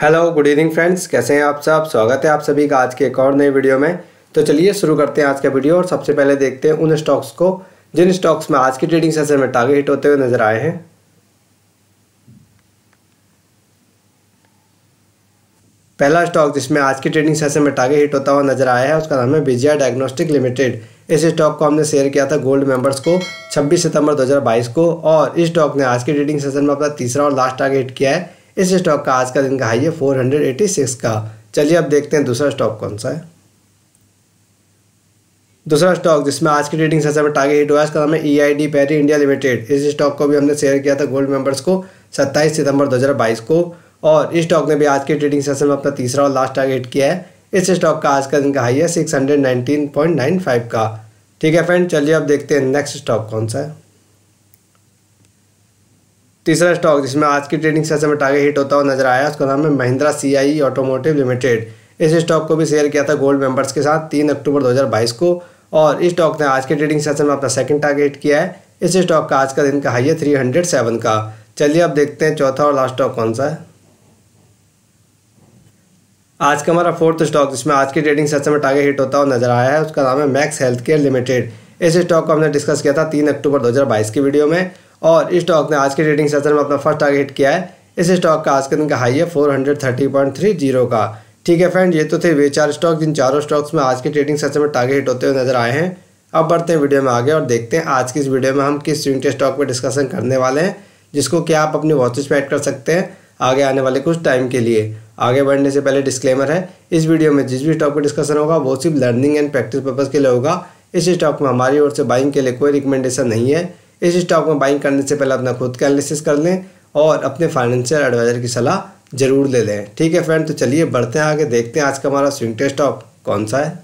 hello good evening friends कैसे हैं आप सब स्वागत है आप सभी का आज के एक और नए वीडियो में तो चलिए शुरू करते हैं आज का वीडियो और सबसे पहले देखते हैं उन स्टॉक्स को जिन स्टॉक्स में आज की ट्रेडिंग सेशन में टारगेट हिट होते हुए नजर आए हैं पहला स्टॉक जिसमें आज की ट्रेडिंग सेशन में टारगेट हिट होता हुआ नजर आया है उसका नाम है विजया डायग्नोस्टिक लिमिटेड इस स्टॉक को हमने शेयर किया था गोल्ड मेंबर्स को 26 सितंबर 2022 को और इस स्टॉक ने आज की ट्रेडिंग सेशन में अपना तीसरा और लास्ट टारगेट किया है इस स्टॉक का आज का दिन का हाई है फोर हंड्रेड एट्टी सिक्स का चलिए अब देखते हैं दूसरा स्टॉक कौन सा है दूसरा स्टॉक जिसमें आज की ट्रेडिंग सेशन में टारगेट हिट हुआ इसका नाम है E I D Parry India limited इस स्टॉक को भी हमने शेयर किया था गोल्ड मेंबर्स को 27 सितंबर 2022 को और इस स्टॉक ने भी आज के ट्रेडिंग सेशन में अपना तीसरा और लास्ट टारगेट किया है इस स्टॉक का आज का दिन का हाई है फाइव का ठीक है फ्रेंड चलिए अब देखते हैं नेक्स्ट स्टॉक कौन सा है तीसरा स्टॉक जिसमें आज की ट्रेडिंग सेशन में टारगेट हिट होता हुआ नजर आया उसका नाम है महिंद्रा सीआई ऑटोमोटिव लिमिटेड इस स्टॉक को भी शेयर किया था गोल्ड मेंबर्स के साथ तीन अक्टूबर 2022 को और इस स्टॉक ने आज के ट्रेडिंग सेशन में अपना सेकंड टारगेट किया है इस स्टॉक का आज का दिन का हाई है थ्री हंड्रेड सेवन का चलिए अब देखते हैं चौथा और लास्ट स्टॉक कौन सा है आज का हमारा फोर्थ स्टॉक जिसमें आज के ट्रेडिंग सेशन में टारगेट हिट होता हुआ नजर आया है उसका नाम है मैक्स हेल्थ केयर लिमिटेड इस स्टॉक को हमने डिस्कस किया था तीन अक्टूबर 2022 की वीडियो में और इस स्टॉक ने आज के ट्रेडिंग सेशन में अपना फर्स्ट टारगेट हिट किया है इस स्टॉक का आज के दिन का हाई है four hundred thirty point three zero का ठीक है फ्रेंड ये तो थे वे चार स्टॉक जिन चारों स्टॉक्स में आज के ट्रेडिंग सेशन में टारगेट होते हुए नजर आए हैं अब बढ़ते हैं वीडियो में आगे और देखते हैं आज की इस वीडियो में हम किस स्विंग स्टॉक पर डिस्कशन करने वाले हैं जिसको क्या आप अपनी वॉचिस पर ऐड कर सकते हैं आगे आने वाले कुछ टाइम के लिए आगे बढ़ने से पहले डिस्क्लेमर है इस वीडियो में जिस भी स्टॉक पर डिस्कशन होगा वो सिर्फ लर्निंग एंड प्रैक्टिस पर्पज़ के लिए होगा इस स्टॉक में हमारी ओर से बाइंग के लिए कोई रिकमेंडेशन नहीं है इस स्टॉक में बाइंग करने से पहले अपना खुद का एनालिसिस कर लें और अपने फाइनेंशियल एडवाइज़र की सलाह ज़रूर ले लें ठीक है फ्रेंड तो चलिए बढ़ते हैं आगे देखते हैं आज का हमारा स्विंग टेस्ट स्टॉक कौन सा है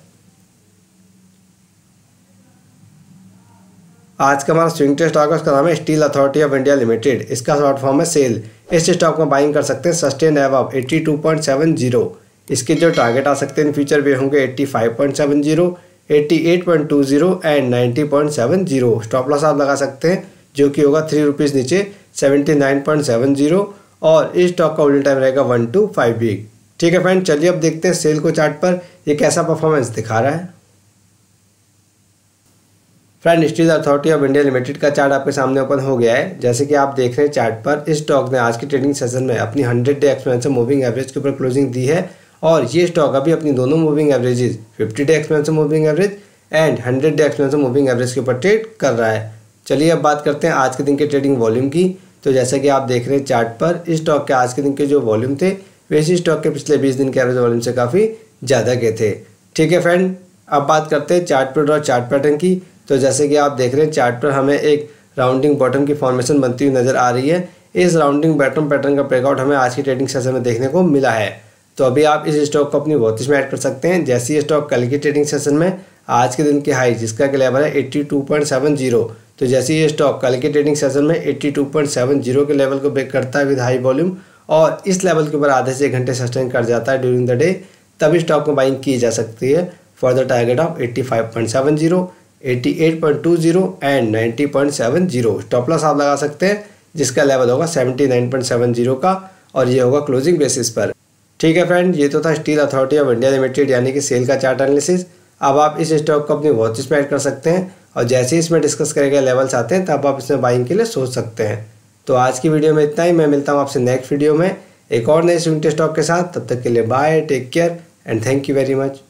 आज का हमारा स्विंग टेस्ट स्टॉक है उसका नाम है Steel Authority of India Limited इसका शॉर्ट फॉर्म है सेल इस स्टॉक में बाइंग कर सकते हैं सस्टेन एव ऑफ एट्टी इसके जो टारगेट आ सकते हैं इन फ्यूचर वे होंगे एट्टी 88.20 एंड 90.70 स्टॉप लॉस आप लगा सकते हैं जो कि होगा थ्री रुपीज़ नीचे 79.70 और इस स्टॉक का होल्डिंग टाइम रहेगा वन टू फाइव वीक ठीक है फ्रेंड चलिए अब देखते हैं सेल को चार्ट पर ये कैसा परफॉर्मेंस दिखा रहा है friend Steel Authority of India Limited का चार्ट आपके सामने ओपन हो गया है जैसे कि आप देख रहे हैं चार्ट पर इस स्टॉक ने आज के ट्रेडिंग सेशन में अपनी 100 डे एक्सपेंसिव मूविंग एवरेज के ऊपर क्लोजिंग दी है और ये स्टॉक अभी अपनी दोनों moving averages 50 day expensive moving average and 100 day expensive moving average के ऊपर ट्रेड कर रहा है चलिए अब बात करते हैं आज के दिन के ट्रेडिंग वॉल्यूम की तो जैसा कि आप देख रहे हैं चार्ट पर इस स्टॉक के आज के दिन के जो वॉल्यूम थे इसी स्टॉक के पिछले बीस दिन के एवरेज वॉल्यूम से काफ़ी ज़्यादा के थे ठीक है फ्रेंड अब बात करते हैं चार्ट पर और चार्ट पैटर्न की तो जैसे कि आप देख रहे हैं चार्ट पर हमें एक राउंडिंग बॉटम की फॉर्मेशन बनती हुई नज़र आ रही है इस राउंडिंग बॉटम पैटर्न का ब्रेकआउट हमें आज की ट्रेडिंग सेशन में देखने को मिला है तो अभी आप इस स्टॉक को अपनी वॉचिस में ऐड कर सकते हैं जैसे ये स्टॉक कल के ट्रेडिंग सेशन में आज के दिन के हाई जिसका के लेवल है eighty two point seven zero तो जैसे ये स्टॉक कल के ट्रेडिंग सेशन में eighty two point seven zero के लेवल को ब्रेक करता है विद हाई वॉल्यूम और इस लेवल के ऊपर आधे से एक घंटे सस्टेन कर जाता है ड्यूरिंग द डे तभी स्टॉक में बाइंग की जा सकती है for the target of eighty five point seven zero eighty eight point two zero and ninety point seven zero stop loss आप लगा सकते हैं जिसका लेवल होगा seventy nine point seven zero का और ये होगा क्लोजिंग बेसिस पर ठीक है फ्रेंड ये तो था Steel Authority of India Limited यानी कि सेल का चार्ट एनालिसिस अब आप इस स्टॉक को अपनी वॉचिस में ऐड कर सकते हैं और जैसे ही इसमें डिस्कस करे गए लेवल्स आते हैं तब आप इसमें बाइंग के लिए सोच सकते हैं तो आज की वीडियो में इतना ही मैं मिलता हूँ आपसे नेक्स्ट वीडियो में एक और नए स्विंग स्टॉक के साथ तब तक के लिए bye take care and thank you very much